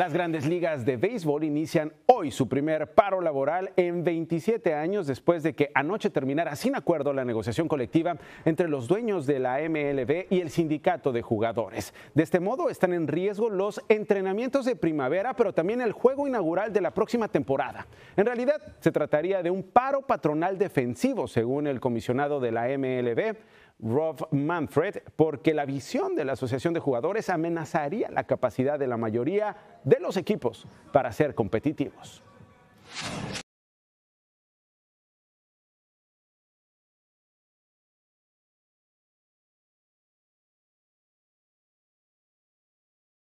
Las grandes ligas de béisbol inician hoy su primer paro laboral en 27 años después de que anoche terminara sin acuerdo la negociación colectiva entre los dueños de la MLB y el sindicato de jugadores. De este modo están en riesgo los entrenamientos de primavera, pero también el juego inaugural de la próxima temporada. En realidad se trataría de un paro patronal defensivo, según el comisionado de la MLB, Rob Manfred porque la visión de la Asociación de Jugadores amenazaría la capacidad de la mayoría de los equipos para ser competitivos.